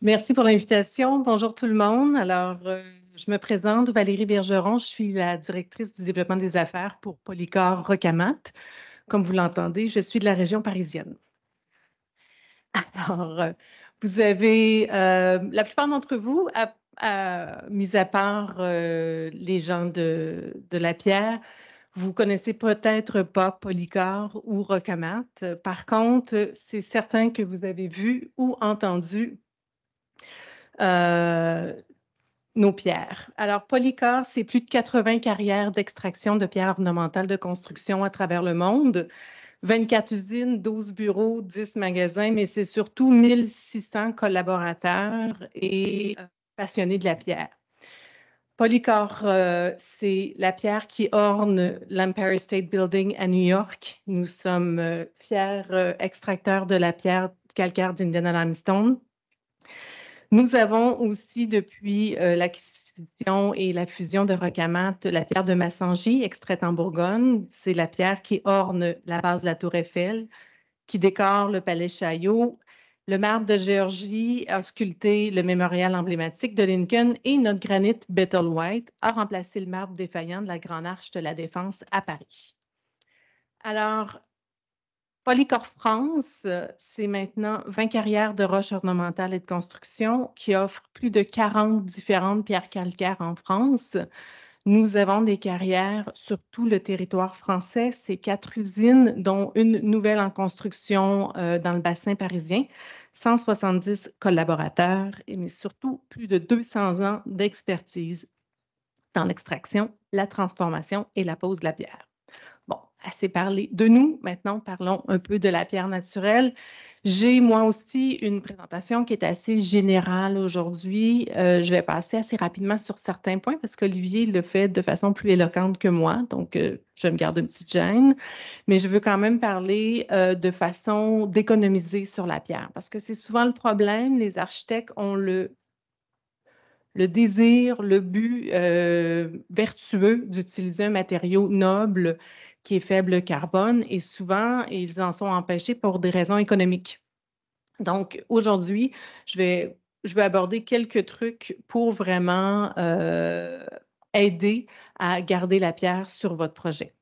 Merci pour l'invitation. Bonjour tout le monde. Alors, euh, je me présente Valérie Bergeron. Je suis la directrice du développement des affaires pour Polycor Rocamate. Comme vous l'entendez, je suis de la région parisienne. Alors, euh, vous avez, euh, la plupart d'entre vous, à, mis à part les gens de, la pierre, vous connaissez peut-être pas Polycor ou Rocamate. Par contre, c'est certain que vous avez vu ou entendu euh, nos pierres. Alors, Polycar, c'est plus de 80 carrières d'extraction de pierres ornementales de construction à travers le monde. 24 usines, 12 bureaux, 10 magasins, mais c'est surtout 1600 collaborateurs et euh, passionnés de la pierre. Polycor, euh, c'est la pierre qui orne l'Empire State Building à New York. Nous sommes fiers extracteurs de la pierre calcaire d'Indiana Limestone. Nous avons aussi, depuis euh, l'acquisition et la fusion de Rocamate, la pierre de Massangy, extraite en Bourgogne. C'est la pierre qui orne la base de la Tour Eiffel, qui décore le palais Chaillot. Le marbre de Géorgie a sculpté le mémorial emblématique de Lincoln et notre granit White a remplacé le marbre défaillant de la Grande Arche de la Défense à Paris. Alors, Polycorps France, euh, c'est maintenant 20 carrières de roches ornementales et de construction qui offrent plus de 40 différentes pierres calcaires en France. Nous avons des carrières sur tout le territoire français. C'est quatre usines, dont une nouvelle en construction euh, dans le bassin parisien, 170 collaborateurs, mais surtout plus de 200 ans d'expertise dans l'extraction, la transformation et la pose de la pierre assez parlé de nous. Maintenant, parlons un peu de la pierre naturelle. J'ai moi aussi une présentation qui est assez générale aujourd'hui. Euh, je vais passer assez rapidement sur certains points parce qu'Olivier le fait de façon plus éloquente que moi, donc euh, je me garde une petite gêne, mais je veux quand même parler euh, de façon d'économiser sur la pierre parce que c'est souvent le problème. Les architectes ont le le désir, le but vertueux d'utiliser un matériau noble qui est faible carbone et souvent, ils en sont empêchés pour des raisons économiques. Donc, aujourd'hui, je vais, je vais aborder quelques trucs pour vraiment euh, aider à garder la pierre sur votre projet.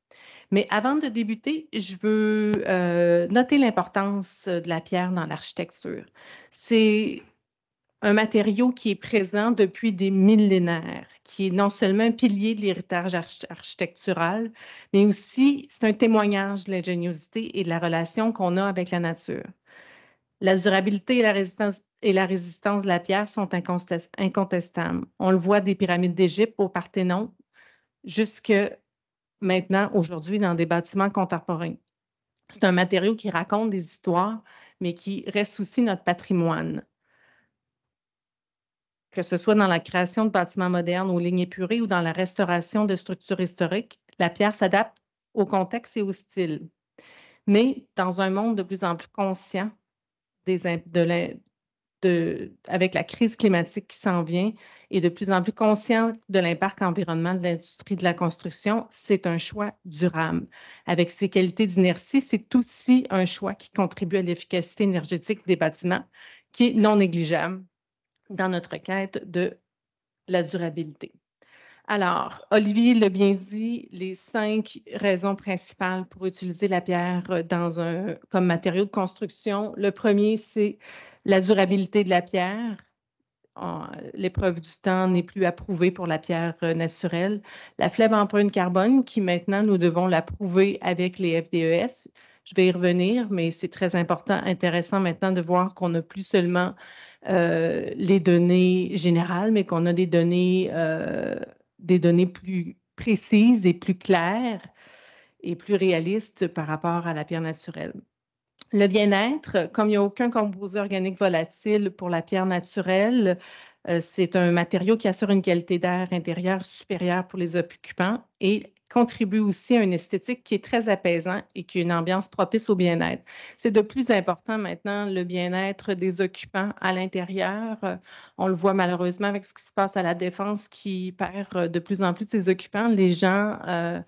Mais avant de débuter, je veux euh, noter l'importance de la pierre dans l'architecture. C'est un matériau qui est présent depuis des millénaires, qui est non seulement un pilier de l'héritage architectural, mais aussi c'est un témoignage de l'ingéniosité et de la relation qu'on a avec la nature. La durabilité et la résistance et la résistance de la pierre sont incontestables. On le voit des pyramides d'Égypte au Parthénon jusque maintenant, aujourd'hui, dans des bâtiments contemporains. C'est un matériau qui raconte des histoires, mais qui reste aussi notre patrimoine que ce soit dans la création de bâtiments modernes aux lignes épurées ou dans la restauration de structures historiques, la pierre s'adapte au contexte et au style. Mais dans un monde de plus en plus conscient des, de, avec la crise climatique qui s'en vient et de plus en plus conscient de l'impact environnemental de l'industrie de la construction, c'est un choix durable. Avec ses qualités d'inertie, c'est aussi un choix qui contribue à l'efficacité énergétique des bâtiments, qui est non négligeable dans notre quête de la durabilité. Alors, Olivier l'a bien dit, les cinq raisons principales pour utiliser la pierre dans un, comme matériau de construction. Le premier, c'est la durabilité de la pierre. L'épreuve du temps n'est plus approuvée pour la pierre euh, naturelle. La en empreinte carbone, qui maintenant nous devons l'approuver avec les FDES. Je vais y revenir, mais c'est très important, intéressant maintenant de voir qu'on n'a plus seulement euh, les données générales, mais qu'on a des données, euh, des données plus précises et plus claires et plus réalistes par rapport à la pierre naturelle. Le bien-être, comme il n'y a aucun composé organique volatile pour la pierre naturelle, euh, c'est un matériau qui assure une qualité d'air intérieur supérieure pour les occupants et contribue aussi à une esthétique qui est très apaisante et qui est une ambiance propice au bien-être. C'est de plus important maintenant le bien-être des occupants à l'intérieur. On le voit malheureusement avec ce qui se passe à la Défense qui perd de plus en plus ses occupants. Les gens... Euh,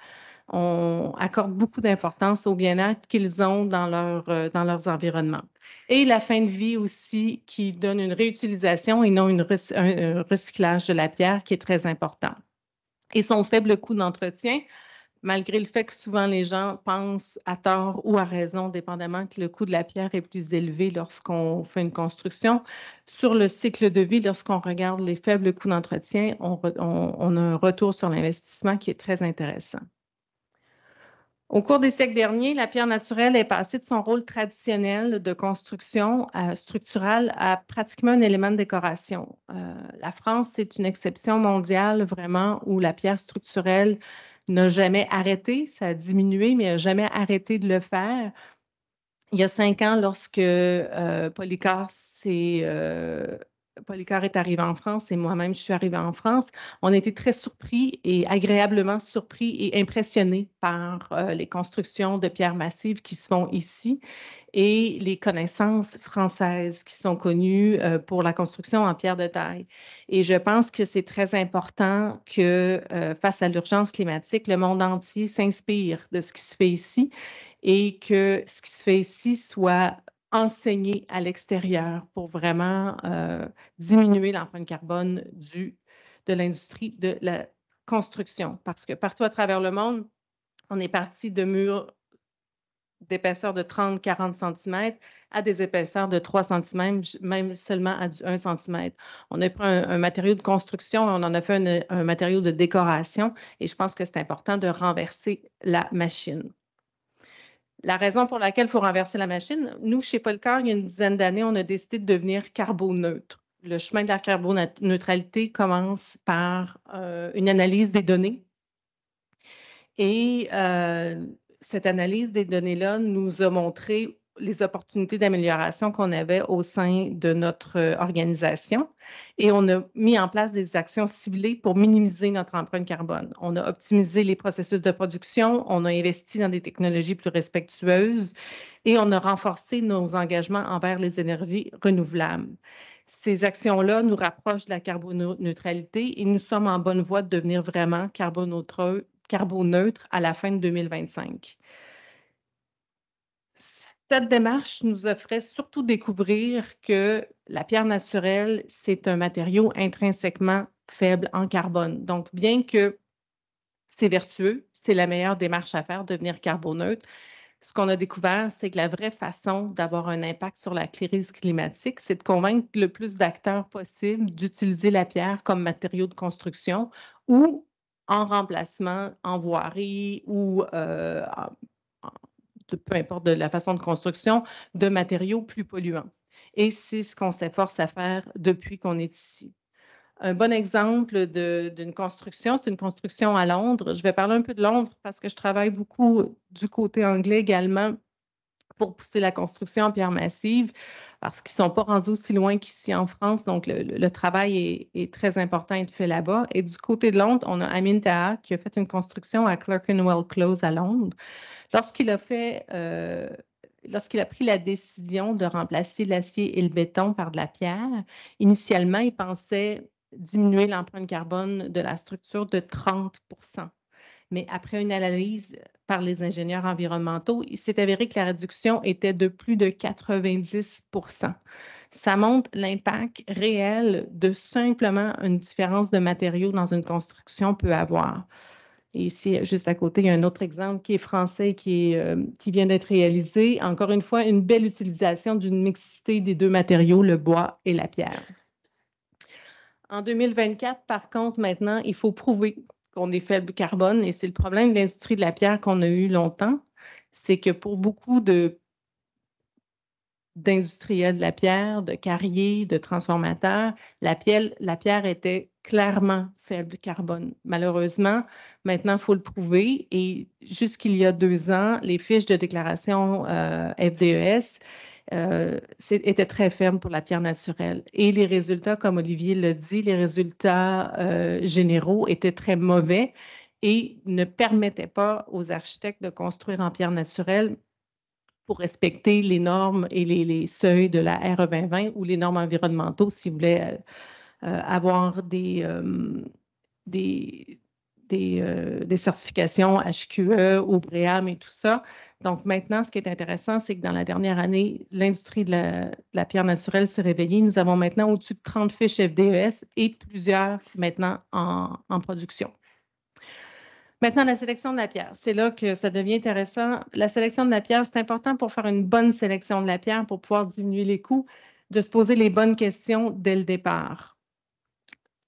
accordent accorde beaucoup d'importance au bien-être qu'ils ont dans, leur, euh, dans leurs environnements. Et la fin de vie aussi, qui donne une réutilisation et non une recyclage de la pierre, qui est très important et son faible coût d'entretien, malgré le fait que souvent les gens pensent à tort ou à raison, dépendamment que le coût de la pierre est plus élevé lorsqu'on fait une construction. Sur le cycle de vie, lorsqu'on regarde les faibles coûts d'entretien, on, a un retour sur l'investissement qui est très intéressant. Au cours des siècles derniers, la pierre naturelle est passée de son rôle traditionnel de construction euh, structurale à pratiquement un élément de décoration. Euh, la France, c'est une exception mondiale vraiment où la pierre structurelle n'a jamais arrêté, ça a diminué, mais n'a jamais arrêté de le faire. Il y a cinq ans, lorsque euh, Polycarp s'est euh, Polycar est arrivé en France et moi-même, je suis arrivée en France. On a été très surpris et agréablement surpris et impressionnés par euh, les constructions de pierres massives qui se font ici et les connaissances françaises qui sont connues euh, pour la construction en pierre de taille. Et je pense que c'est très important que, euh, face à l'urgence climatique, le monde entier s'inspire de ce qui se fait ici et que ce qui se fait ici soit enseigner à l'extérieur pour vraiment euh, mmh diminuer l'empreinte carbone du, de l'industrie de la construction. Parce que partout à travers le monde, on est parti de murs d'épaisseur de 30-40 cm à des épaisseurs de 3 cm, même seulement à 1 cm. On a pris un, matériau de construction on en a fait un matériau de décoration et je pense que c'est important de renverser la machine. La raison pour laquelle il faut renverser la machine, nous, chez Polcar, il y a une dizaine d'années, on a décidé de devenir carboneutre. Le chemin de la carboneutralité commence par euh, une analyse des données. Et euh, cette analyse des données-là nous a montré les opportunités d'amélioration qu'on avait au sein de notre euh, organisation et on a mis en place des actions ciblées pour minimiser notre empreinte carbone. On a optimisé les processus de production, on a investi dans des technologies plus respectueuses et on a renforcé nos engagements envers les énergies renouvelables. Ces actions-là nous rapprochent de la carboneutralité et nous sommes en bonne voie de devenir vraiment carboneutres à la fin de 2025. Cette démarche nous offrait surtout découvrir que la pierre naturelle, c'est un matériau intrinsèquement faible en carbone. Donc, bien que c'est vertueux, c'est la meilleure démarche à faire, devenir carboneutre, ce qu'on a découvert, c'est que la vraie façon d'avoir un impact sur la crise climatique, c'est de convaincre le plus d'acteurs possible d'utiliser la pierre comme matériau de construction ou en remplacement en voirie ou en. Euh, peu importe de la façon de construction, de matériaux plus polluants. Et c'est ce qu'on s'efforce à faire depuis qu'on est ici. Un bon exemple d'une construction, c'est une construction à Londres. Je vais parler un peu de Londres parce que je travaille beaucoup du côté anglais également pour pousser la construction en pierre massive parce qu'ils ne sont pas rendus aussi loin qu'ici en France. Donc, le, travail est, très important à être fait là-bas. Et du côté de Londres, on a Amin Taha qui a fait une construction à Clerkenwell Close à Londres. Lorsqu'il a fait, euh, lorsqu'il a pris la décision de remplacer l'acier et le béton par de la pierre, initialement, il pensait diminuer l'empreinte carbone de la structure de 30 mais après une analyse par les ingénieurs environnementaux, il s'est avéré que la réduction était de plus de 90 Ça montre l'impact réel de simplement une différence de matériaux dans une construction peut avoir. Et ici, juste à côté, il y a un autre exemple qui est français, qui, euh, qui vient d'être réalisé. Encore une fois, une belle utilisation d'une mixité des deux matériaux, le bois et la pierre. En 2024, par contre, maintenant, il faut prouver qu'on est faible carbone. Et c'est le problème de l'industrie de la pierre qu'on a eu longtemps, c'est que pour beaucoup de d'industriels de la pierre, de carriers, de transformateurs, la pierre, était clairement faible carbone. Malheureusement, maintenant, il faut le prouver. Et jusqu'il y a deux ans, les fiches de déclaration euh, FDES euh, était très ferme pour la pierre naturelle. Et les résultats, comme Olivier l'a dit, les résultats euh, généraux étaient très mauvais et ne permettaient pas aux architectes de construire en pierre naturelle pour respecter les normes et les, seuils de la RE 2020 ou les normes environnementales, s'ils voulaient euh, avoir des euh, des, certifications HQE, OBREAM et tout ça. Donc maintenant, ce qui est intéressant, c'est que dans la dernière année, l'industrie de, la, pierre naturelle s'est réveillée. Nous avons maintenant au-dessus de 30 fiches FDES et plusieurs maintenant en, en production. Maintenant, la sélection de la pierre, c'est là que ça devient intéressant. La sélection de la pierre, c'est important pour faire une bonne sélection de la pierre, pour pouvoir diminuer les coûts, de se poser les bonnes questions dès le départ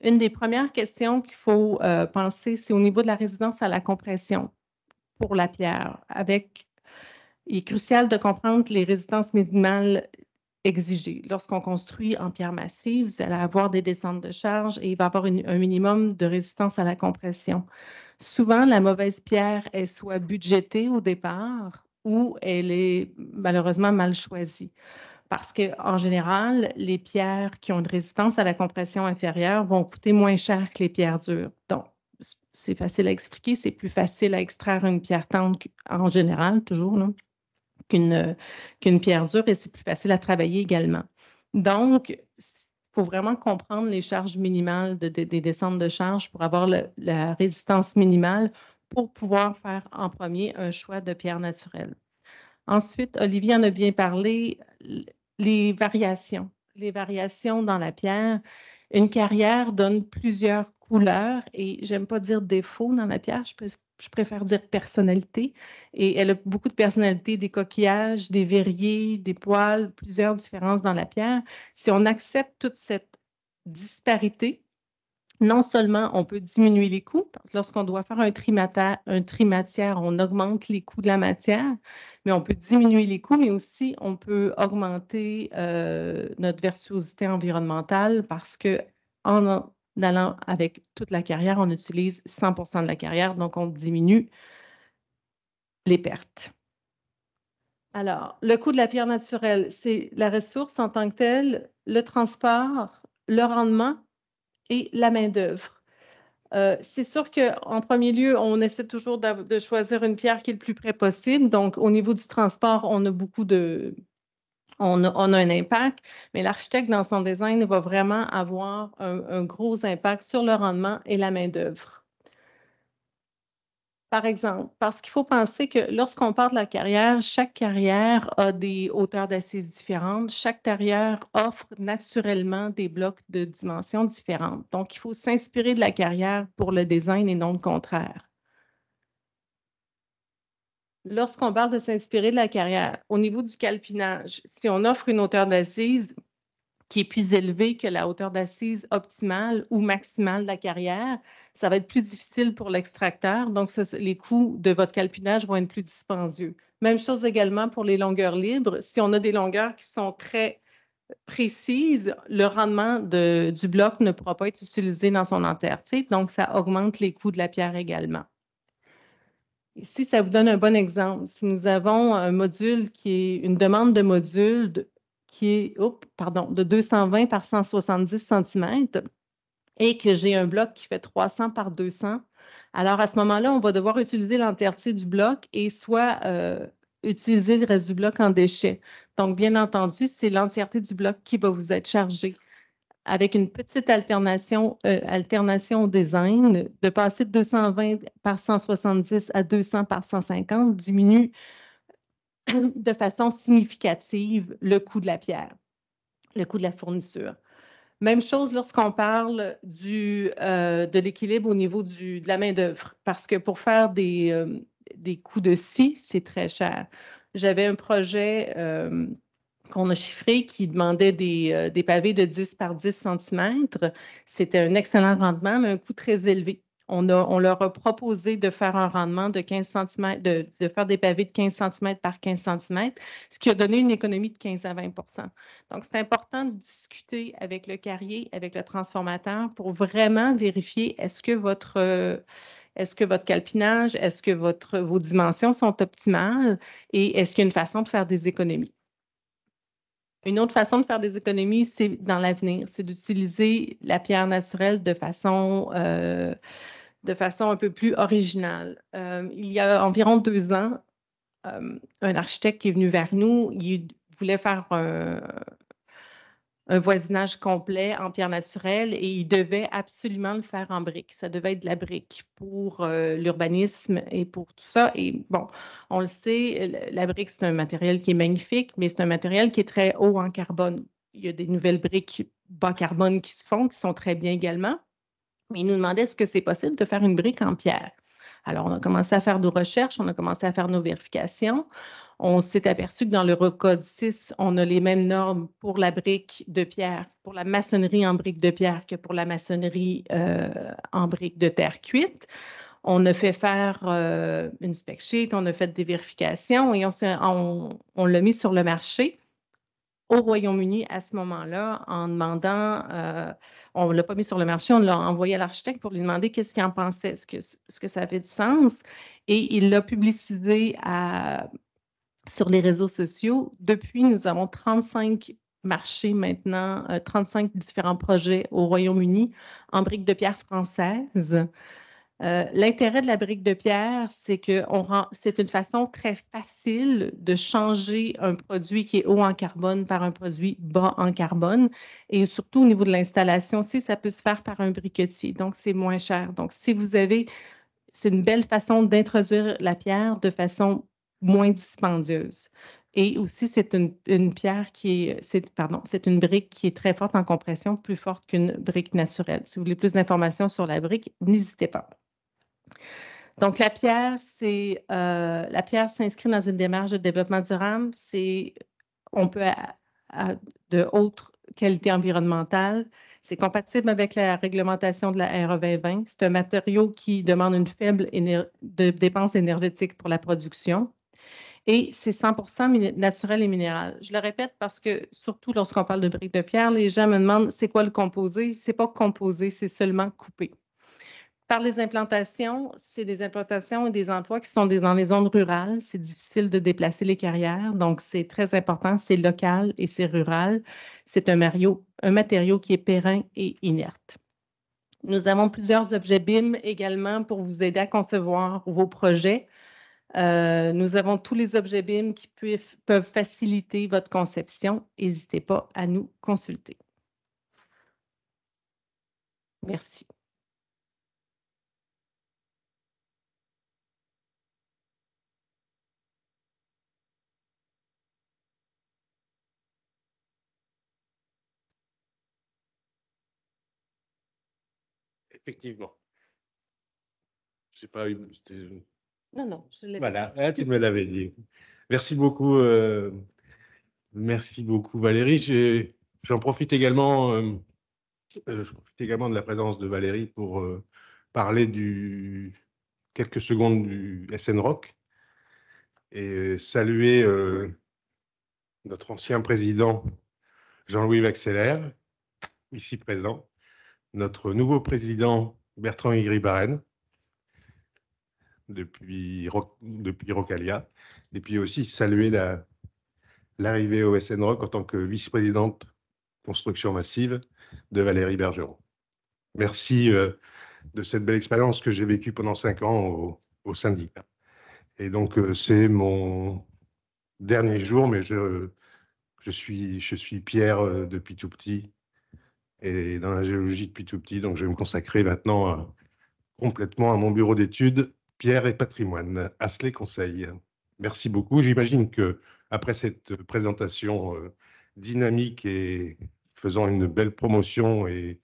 une des premières questions qu'il faut euh, penser, c'est au niveau de la résistance à la compression pour la pierre. il est crucial de comprendre les résistances minimales exigées. Lorsqu'on construit en pierre massive, vous allez avoir des descentes de charge et il va y avoir un minimum de résistance à la compression. Souvent, la mauvaise pierre est soit budgétée au départ ou elle est malheureusement mal choisie parce qu'en général, les pierres qui ont une résistance à la compression inférieure vont coûter moins cher que les pierres dures. Donc, c'est facile à expliquer, c'est plus facile à extraire une pierre tendre en général, toujours, qu'une pierre dure et c'est plus facile à travailler également. Donc, il faut vraiment comprendre les charges minimales des descentes de charges pour avoir la résistance minimale pour pouvoir faire en premier un choix de pierre naturelle. Ensuite, Olivier en a bien parlé, les variations, les variations dans la pierre. Une carrière donne plusieurs couleurs et j'aime pas dire défaut dans la pierre, je, préfère dire personnalité. Et elle a beaucoup de personnalité, des coquillages, des verriers, des poils, plusieurs différences dans la pierre. Si on accepte toute cette disparité, non seulement on peut diminuer les coûts, parce que lorsqu'on doit faire un tri, un on augmente les coûts de la matière, mais on peut diminuer les coûts, mais aussi on peut augmenter euh, notre virtuosité environnementale parce que en allant avec toute la carrière, on utilise 100 de la carrière, donc on diminue les pertes. Alors, le coût de la pierre naturelle, c'est la ressource en tant que telle, le transport, le rendement et la main-d'œuvre. Euh, c'est sûr qu'en premier lieu, on essaie toujours de, choisir une pierre qui est le plus près possible. Donc, au niveau du transport, on a beaucoup de. On a, un impact, mais l'architecte, dans son design, va vraiment avoir un gros impact sur le rendement et la main-d'œuvre par exemple, parce qu'il faut penser que lorsqu'on parle de la carrière, chaque carrière a des hauteurs d'assises différentes. Chaque carrière offre naturellement des blocs de dimensions différentes. Donc, il faut s'inspirer de la carrière pour le design et non le contraire. Lorsqu'on parle de s'inspirer de la carrière, au niveau du calpinage, si on offre une hauteur d'assise qui est plus élevée que la hauteur d'assise optimale ou maximale de la carrière, ça va être plus difficile pour l'extracteur. Donc, les coûts de votre calpinage vont être plus dispendieux. Même chose également pour les longueurs libres. Si on a des longueurs qui sont très précises, le rendement du bloc ne pourra pas être utilisé dans son entièreté. Donc, ça augmente les coûts de la pierre également. Ici, ça vous donne un bon exemple. Si nous avons un module qui est une demande de module qui est, pardon, de 220 par 170 cm, et que j'ai un bloc qui fait 300 par 200, alors à ce moment-là, on va devoir utiliser l'entièreté du bloc et soit euh, utiliser le reste du bloc en déchets. Donc, bien entendu, c'est l'entièreté du bloc qui va vous être chargée avec une petite alternation, euh, alternation au design, de passer de 220 par 170 à 200 par 150 diminue de façon significative le coût de la pierre, le coût de la fourniture. Même chose lorsqu'on parle du, euh, de l'équilibre au niveau du, de la main-d'œuvre, parce que pour faire des, euh, coûts de scie, c'est très cher. J'avais un projet euh, qu'on a chiffré qui demandait des, des, pavés de 10 par 10 cm. C'était un excellent rendement, mais un coût très élevé. On, leur a proposé de faire un rendement de 15 cm, de, faire des pavés de 15 cm par 15 cm, ce qui a donné une économie de 15 à 20 Donc, c'est important de discuter avec le carrier, avec le transformateur pour vraiment vérifier est-ce que votre. Euh, est-ce que votre calpinage, est-ce que votre, vos dimensions sont optimales et est-ce qu'il y a une façon de faire des économies? Une autre façon de faire des économies, c'est dans l'avenir, c'est d'utiliser la pierre naturelle de façon euh, de façon un peu plus originale. Euh, il y a environ deux ans, euh, un architecte qui est venu vers nous, il voulait faire un, voisinage complet en pierre naturelle et il devait absolument le faire en brique. Ça devait être de la brique pour euh, l'urbanisme et pour tout ça. Et bon, on le sait, la brique, c'est un matériel qui est magnifique, mais c'est un matériel qui est très haut en carbone. Il y a des nouvelles briques bas carbone qui se font, qui sont très bien également mais il nous demandait est-ce que c'est possible de faire une brique en pierre. Alors, on a commencé à faire nos recherches, on a commencé à faire nos vérifications. On s'est aperçu que dans le Recode 6, on a les mêmes normes pour la brique de pierre, pour la maçonnerie en brique de pierre que pour la maçonnerie euh, en brique de terre cuite. On a fait faire euh, une spec sheet, on a fait des vérifications et on l'a mis sur le marché au Royaume-Uni à ce moment-là en demandant, euh, on ne l'a pas mis sur le marché, on l'a envoyé à l'architecte pour lui demander qu'est-ce qu'il en pensait, est-ce que, que, ça avait du sens. Et il l'a publicisé à, sur les réseaux sociaux. Depuis, nous avons 35 marchés maintenant, 35 euh, différents projets au Royaume-Uni en briques de pierre française. Euh, l'intérêt de la brique de pierre, c'est que c'est une façon très facile de changer un produit qui est haut en carbone par un produit bas en carbone. Et surtout au niveau de l'installation aussi, ça peut se faire par un briquetier. Donc, c'est moins cher. Donc, si vous avez, c'est une belle façon d'introduire la pierre de façon moins dispendieuse. Et aussi, c'est une, pierre qui est pardon, c'est une brique qui est très forte en compression, plus forte qu'une brique naturelle. Si vous voulez plus d'informations sur la brique, n'hésitez pas. Donc, la pierre, c'est euh, la pierre s'inscrit dans une démarche de développement durable. C'est on peut à, de haute qualités environnementales C'est compatible avec la réglementation de la RE 2020. C'est un matériau qui demande une faible dépense énergétique pour la production. Et c'est 100 naturel et minéral. Je le répète parce que, surtout lorsqu'on parle de briques de pierre, les gens me demandent c'est quoi le composé. C'est pas composé, c'est seulement coupé par les implantations, c'est des implantations et des emplois qui sont dans les zones rurales. C'est difficile de déplacer les carrières, donc c'est très important. C'est local et c'est rural. C'est un, un, matériau qui est périn et inerte. Nous avons plusieurs objets BIM également pour vous aider à concevoir vos projets. Euh, nous avons tous les objets BIM qui peuvent faciliter votre conception. N'hésitez pas à nous consulter. Merci. effectivement. J'ai pas eu. Non, non, je l'ai Voilà, ah, tu me l'avais dit. Merci beaucoup. Euh, merci beaucoup, Valérie. J'en profite également. Euh, euh, je également de la présence de Valérie pour parler du quelques secondes du SNROC et saluer notre ancien président Jean-Louis Vaxelaire, ici présent, notre nouveau président Bertrand higri depuis, depuis Rocalia, et puis aussi saluer l'arrivée au SNROC en tant que vice-présidente construction massive de Valérie Bergeron. Merci euh, de cette belle expérience que j'ai vécue pendant cinq ans au, au syndicat. Et donc, euh, c'est mon dernier jour, mais je, suis, je suis Pierre euh, depuis tout petit et dans la géologie depuis tout petit. Donc je vais me consacrer maintenant euh, complètement à mon bureau d'études Pierre et patrimoine, Asley Conseil. Merci beaucoup. J'imagine que après cette présentation euh, dynamique et faisant une belle promotion et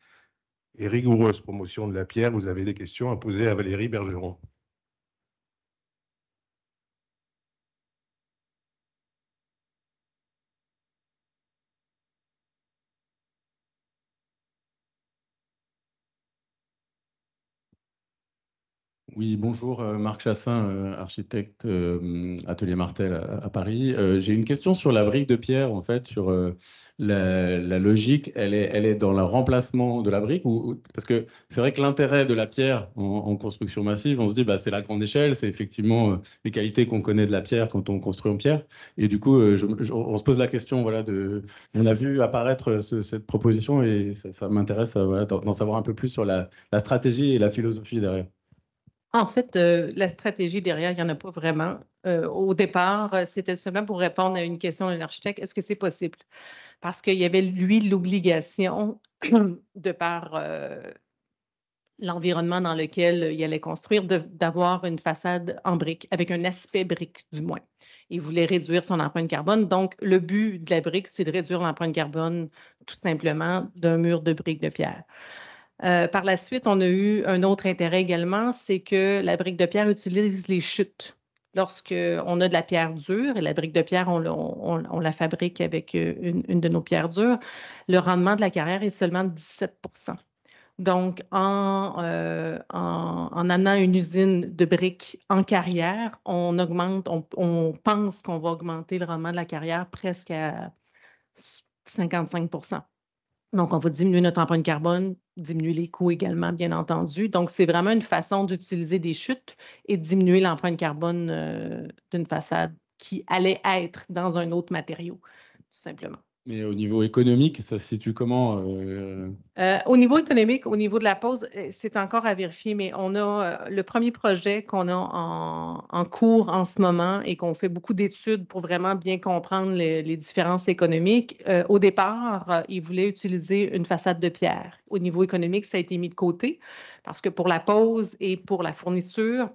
rigoureuse promotion de la pierre, vous avez des questions à poser à Valérie Bergeron. Oui, bonjour, euh, Marc Chassin, euh, architecte euh, Atelier Martel à, Paris. J'ai une question sur la brique de pierre, en fait, sur la, logique. Elle est, elle est dans le remplacement de la brique ou, Parce que c'est vrai que l'intérêt de la pierre en, construction massive, on se dit, bah, c'est la grande échelle, c'est effectivement les qualités qu'on connaît de la pierre quand on construit en pierre. Et du coup, on se pose la question, voilà, de, on a vu apparaître cette proposition et ça, m'intéresse d'en savoir un peu plus sur la stratégie et la philosophie derrière. En fait, euh, la stratégie derrière, il n'y en a pas vraiment. Euh, au départ, euh, c'était seulement pour répondre à une question d'un architecte, est-ce que c'est possible? Parce qu'il y avait, lui, l'obligation, de par l'environnement dans lequel il allait construire, d'avoir une façade en brique, avec un aspect brique du moins. Il voulait réduire son empreinte carbone. Donc, le but de la brique, c'est de réduire l'empreinte carbone tout simplement d'un mur de briques de pierre. Euh, par la suite, on a eu un autre intérêt également, c'est que la brique de pierre utilise les chutes. Lorsqu'on a de la pierre dure, et la brique de pierre, on, la fabrique avec euh, une, de nos pierres dures, le rendement de la carrière est seulement de 17 donc, euh, en, amenant une usine de briques en carrière, on augmente, on pense qu'on va augmenter le rendement de la carrière presque à 55 donc, on va diminuer notre empreinte carbone, diminuer les coûts également, bien entendu. Donc, c'est vraiment une façon d'utiliser des chutes et de diminuer l'empreinte carbone euh, d'une façade qui allait être dans un autre matériau, tout simplement. Mais au niveau économique, ça se situe comment euh? Euh, Au niveau économique, au niveau de la pause, euh, c'est encore à vérifier, mais on a le premier projet qu'on a en, cours en ce moment et qu'on fait beaucoup d'études pour vraiment bien comprendre les, différences économiques. au départ, ils voulaient utiliser une façade de pierre. Au niveau économique, ça a été mis de côté parce que pour la pause et pour la fourniture,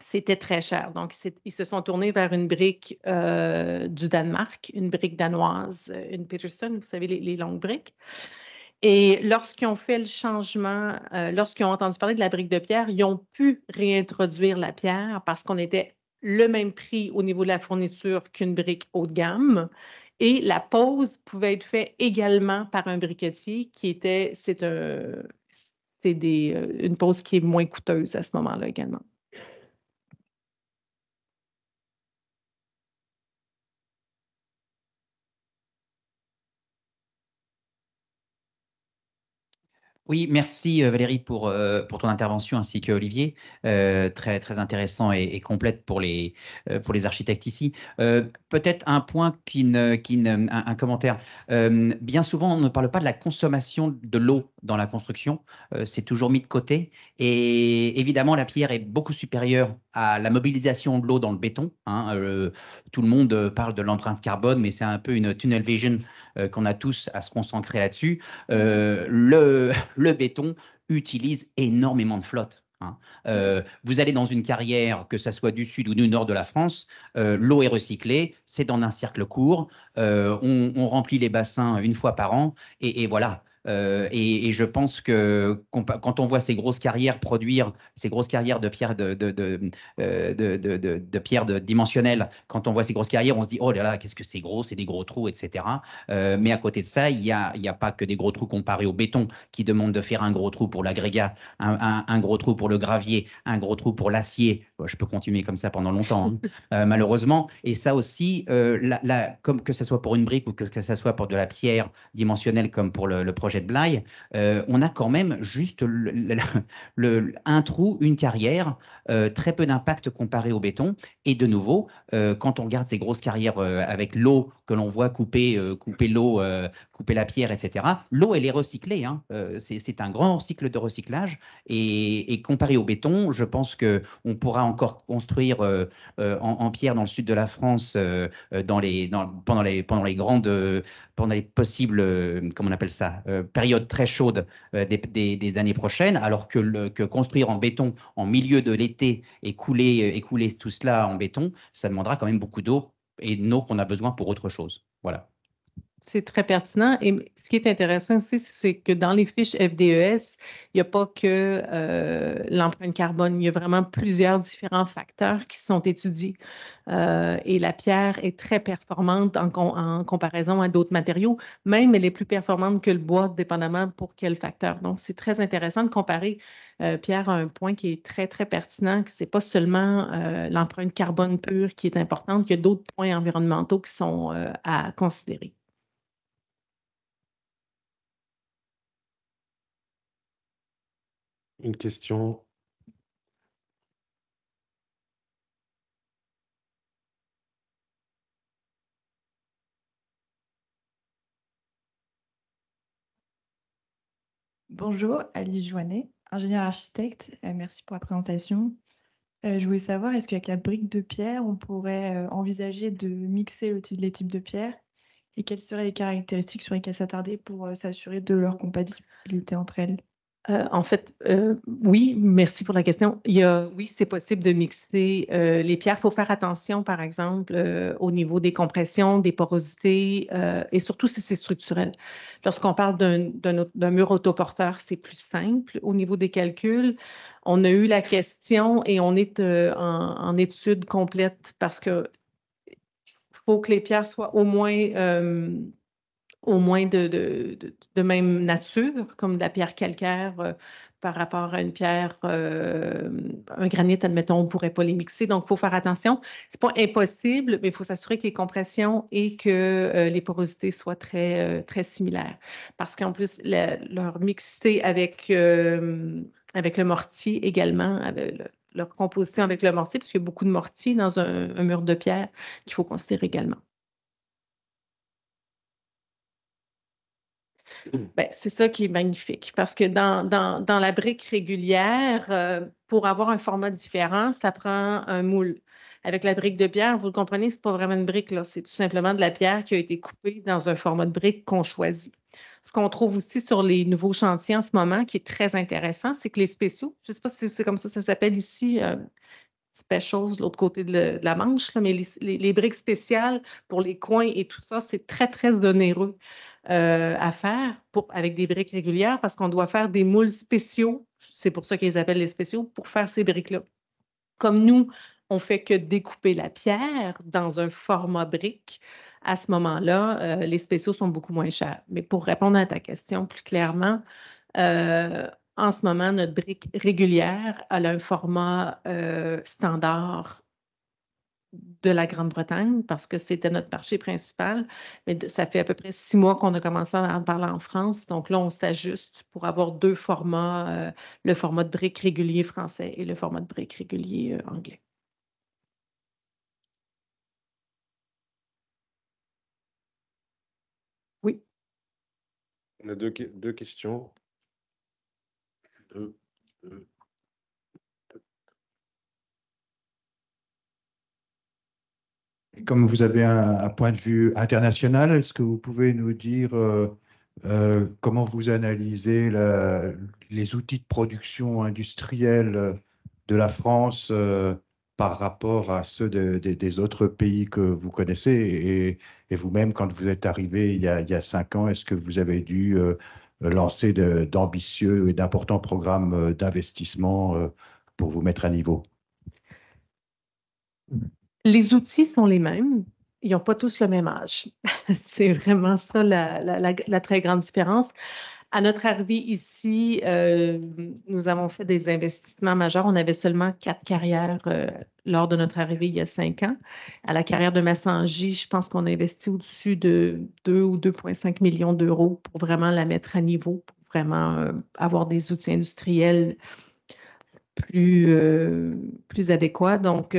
c'était très cher. Donc, ils se sont tournés vers une brique euh, du Danemark, une brique danoise, euh, une Peterson, vous savez, les, longues briques. Et lorsqu'ils ont fait le changement, euh, lorsqu'ils ont entendu parler de la brique de pierre, ils ont pu réintroduire la pierre parce qu'on était le même prix au niveau de la fourniture qu'une brique haut de gamme. Et la pose pouvait être faite également par un briquetier qui était, c'est une pose qui est moins coûteuse à ce moment-là également. Oui, merci euh, Valérie pour, euh, pour ton intervention ainsi que Olivier, euh, très, très intéressant et, complète pour les, pour les architectes ici. Peut-être un point, qui ne, qui ne, un, commentaire. bien souvent, on ne parle pas de la consommation de l'eau dans la construction, c'est toujours mis de côté. Et évidemment, la pierre est beaucoup supérieure à la mobilisation de l'eau dans le béton. Hein. tout le monde parle de l'empreinte carbone, mais c'est un peu une tunnel vision euh, qu'on a tous à se concentrer là-dessus. Euh, le, béton utilise énormément de flotte. Hein. Euh, vous allez dans une carrière, que ça soit du sud ou du nord de la France, l'eau est recyclée, c'est dans un cercle court, on, remplit les bassins une fois par an, et voilà. Euh, et, je pense que quand on voit ces grosses carrières produire, ces grosses carrières de pierres euh, de, de, de, de pierres dimensionnelles, quand on voit ces grosses carrières, on se dit oh là là, qu'est-ce que c'est gros, c'est des gros trous, etc. Euh, mais à côté de ça, il n'y a, a, pas que des gros trous comparés au béton qui demandent de faire un gros trou pour l'agrégat, un, gros trou pour le gravier, un gros trou pour l'acier. Je peux continuer comme ça pendant longtemps, hein. malheureusement. Et ça aussi, là comme que ce soit pour une brique ou que, ça ce soit pour de la pierre dimensionnelle comme pour le, le projet euh, on a quand même juste un trou, une carrière, euh, très peu d'impact comparé au béton. Et de nouveau, euh, quand on regarde ces grosses carrières avec l'eau que l'on voit couper, euh, couper l'eau, euh, couper la pierre, etc. L'eau, elle est recyclée. Hein. Euh, c'est un grand cycle de recyclage. Et, comparé au béton, je pense qu'on pourra encore construire en, pierre dans le sud de la France dans les, pendant, les, pendant les grandes, pendant les possibles, comment on appelle ça, périodes très chaudes des, années prochaines, alors que, le, que construire en béton en milieu de l'été et couler tout cela en béton, ça demandera quand même beaucoup d'eau et nos qu'on a besoin pour autre chose. Voilà c'est très pertinent. Et ce qui est intéressant aussi, c'est que dans les fiches FDES, il n'y a pas que euh, l'empreinte carbone, il y a vraiment plusieurs différents facteurs qui sont étudiés. Euh, et la pierre est très performante en, comparaison à d'autres matériaux. Même elle est plus performante que le bois, dépendamment pour quel facteur. Donc, c'est très intéressant de comparer. Euh, pierre à un point qui est très, très pertinent, que ce n'est pas seulement l'empreinte carbone pure qui est importante, qu'il y a d'autres points environnementaux qui sont à considérer. une question Bonjour, Ali Joannet, ingénieur architecte. Euh, merci pour la présentation. Euh, je voulais savoir, est-ce qu'avec la brique de pierre, on pourrait euh, envisager de mixer les types de pierre et quelles seraient les caractéristiques sur lesquelles s'attarder pour s'assurer de leur compatibilité entre elles euh, en fait, euh, oui, merci pour la question. Il oui, c'est possible de mixer euh, les pierres. Il faut faire attention, par exemple, au niveau des compressions, des porosités et surtout si c'est structurel. Lorsqu'on parle d'un mur autoporteur, c'est plus simple. Au niveau des calculs, on a eu la question et on est en, étude complète parce que faut que les pierres soient au moins au moins de, de, même nature, comme de la pierre calcaire euh, par rapport à une pierre, euh, un granit, admettons, on ne pourrait pas les mixer. Donc, il faut faire attention. Ce n'est pas impossible, mais il faut s'assurer que les compressions et que euh, les porosités soient très, très similaires. Parce qu'en plus, leur mixité avec, avec le mortier également, leur composition avec le mortier, parce y a beaucoup de mortier dans un mur de pierre qu'il faut considérer également. Mmh. Ben, c'est ça qui est magnifique parce que dans, la brique régulière, euh, pour avoir un format différent, ça prend un moule. Avec la brique de pierre, vous le comprenez, ce n'est pas vraiment une brique, c'est tout simplement de la pierre qui a été coupée dans un format de brique qu'on choisit. Ce qu'on trouve aussi sur les nouveaux chantiers en ce moment, qui est très intéressant, c'est que les spéciaux, je ne sais pas si c'est comme ça ça s'appelle ici, euh, de l'autre côté de, la Manche, mais les, les, briques spéciales pour les coins et tout ça, c'est très, très onéreux. Euh, à faire pour, avec des briques régulières parce qu'on doit faire des moules spéciaux. C'est pour ça qu'ils appellent les spéciaux, pour faire ces briques-là. Comme nous, on ne fait que découper la pierre dans un format brique, à ce moment-là, euh, les spéciaux sont beaucoup moins chers. Mais pour répondre à ta question plus clairement, euh, en ce moment, notre brique régulière a un format standard de la Grande-Bretagne parce que c'était notre marché principal. Mais ça fait à peu près six mois qu'on a commencé à en parler en France. Donc là, on s'ajuste pour avoir deux formats, euh, le format de briques régulier français et le format de briques régulier euh, anglais. Oui. On a deux, deux questions. comme vous avez un, point de vue international, est-ce que vous pouvez nous dire euh, euh, comment vous analysez les outils de production industrielle de la France euh, par rapport à ceux des autres pays que vous connaissez Et, vous-même, quand vous êtes arrivé il y a, cinq ans, est-ce que vous avez dû lancer d'ambitieux et d'importants programmes d'investissement pour vous mettre à niveau les outils sont les mêmes. Ils n'ont pas tous le même âge. C'est vraiment ça la, très grande différence. À notre arrivée ici, euh, nous avons fait des investissements majeurs. On avait seulement quatre carrières euh, lors de notre arrivée il y a cinq ans. À la carrière de Massangy, je pense qu'on a investi au-dessus de 2 ou 2,5 millions d'euros pour vraiment la mettre à niveau, pour vraiment euh, avoir des outils industriels plus, plus adéquats. Donc,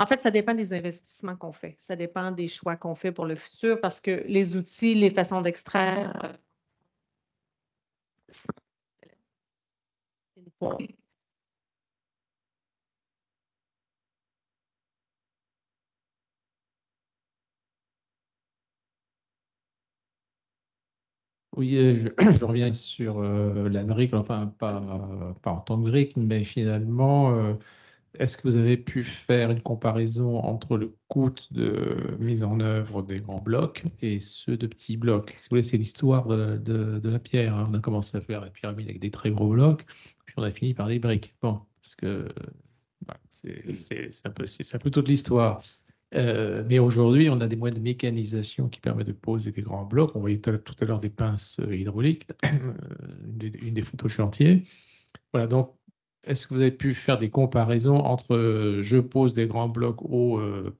en fait, ça dépend des investissements qu'on fait. Ça dépend des choix qu'on fait pour le futur parce que les outils, les façons d'extraire, euh, Oui, euh, je, reviens sur euh, l'Amérique, enfin pas, en tant que brique, mais finalement, est-ce que vous avez pu faire une comparaison entre le coût de mise en œuvre des grands blocs et ceux de petits blocs Si vous voulez, c'est l'histoire de, la pierre. Hein. On a commencé à faire la pyramide avec des très gros blocs, puis on a fini par des briques. Bon, parce que bah, c'est un, peu, un toute l'histoire. Euh, mais aujourd'hui, on a des moyens de mécanisation qui permettent de poser des grands blocs. On voyait tout à l'heure des pinces hydrauliques, euh, une des, une des photos chantier. Voilà, donc est-ce que vous avez pu faire des comparaisons entre euh, je pose des grands blocs hauts, euh,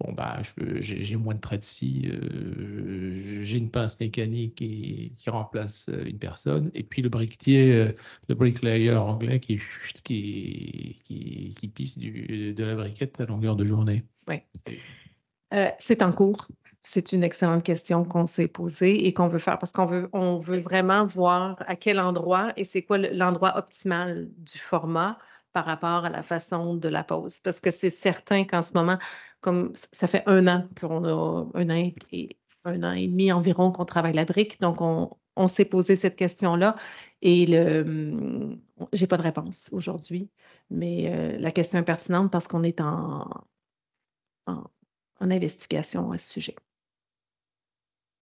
bon bah j'ai moins de traits de scie, euh, j'ai une pince mécanique qui, remplace une personne, et puis le briquetier, le bricklayer anglais qui, qui, pisse de la briquette à longueur de journée. Euh, c'est en cours. C'est une excellente question qu'on s'est posée et qu'on veut faire parce qu'on veut, on veut vraiment voir à quel endroit et c'est quoi l'endroit optimal du format par rapport à la façon de la pose. Parce que c'est certain qu'en ce moment, comme ça fait un an qu'on a un an et un an et demi environ qu'on travaille la brique, donc on, s'est posé cette question-là et le hum, j'ai pas de réponse aujourd'hui, mais euh, la question est pertinente parce qu'on est en en investigation à ce sujet.